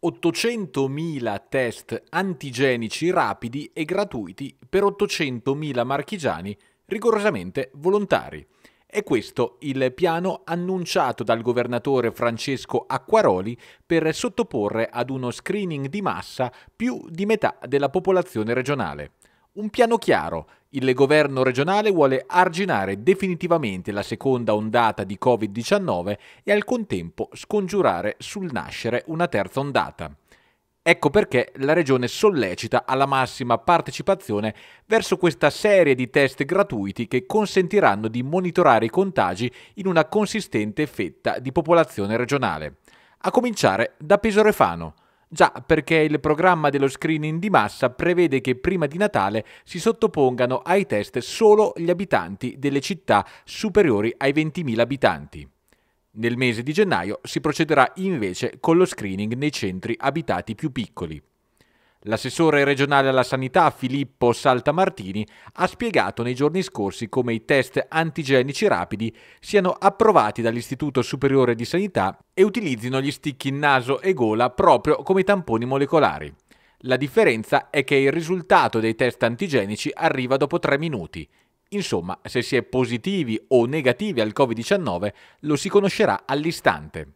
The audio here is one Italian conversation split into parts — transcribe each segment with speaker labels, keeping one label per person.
Speaker 1: 800.000 test antigenici rapidi e gratuiti per 800.000 marchigiani rigorosamente volontari. È questo il piano annunciato dal governatore Francesco Acquaroli per sottoporre ad uno screening di massa più di metà della popolazione regionale. Un piano chiaro, il governo regionale vuole arginare definitivamente la seconda ondata di Covid-19 e al contempo scongiurare sul nascere una terza ondata. Ecco perché la Regione sollecita alla massima partecipazione verso questa serie di test gratuiti che consentiranno di monitorare i contagi in una consistente fetta di popolazione regionale. A cominciare da Pesorefano, Già, perché il programma dello screening di massa prevede che prima di Natale si sottopongano ai test solo gli abitanti delle città superiori ai 20.000 abitanti. Nel mese di gennaio si procederà invece con lo screening nei centri abitati più piccoli. L'assessore regionale alla sanità Filippo Saltamartini ha spiegato nei giorni scorsi come i test antigenici rapidi siano approvati dall'Istituto Superiore di Sanità e utilizzino gli sticchi naso e gola proprio come tamponi molecolari. La differenza è che il risultato dei test antigenici arriva dopo tre minuti. Insomma, se si è positivi o negativi al Covid-19 lo si conoscerà all'istante.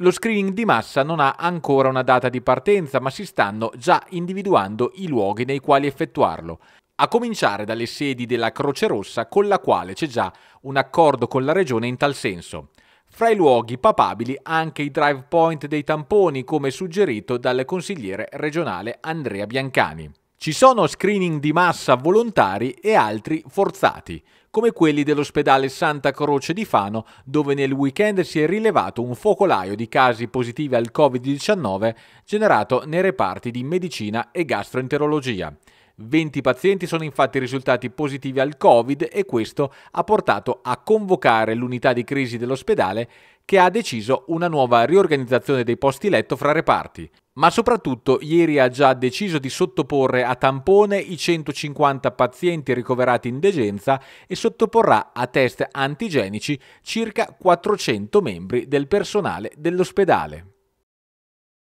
Speaker 1: Lo screening di massa non ha ancora una data di partenza, ma si stanno già individuando i luoghi nei quali effettuarlo, a cominciare dalle sedi della Croce Rossa con la quale c'è già un accordo con la regione in tal senso. Fra i luoghi papabili anche i drive point dei tamponi, come suggerito dal consigliere regionale Andrea Biancani. Ci sono screening di massa volontari e altri forzati, come quelli dell'ospedale Santa Croce di Fano, dove nel weekend si è rilevato un focolaio di casi positivi al Covid-19 generato nei reparti di medicina e gastroenterologia. 20 pazienti sono infatti risultati positivi al Covid e questo ha portato a convocare l'unità di crisi dell'ospedale che ha deciso una nuova riorganizzazione dei posti letto fra reparti. Ma soprattutto ieri ha già deciso di sottoporre a tampone i 150 pazienti ricoverati in degenza e sottoporrà a test antigenici circa 400 membri del personale dell'ospedale.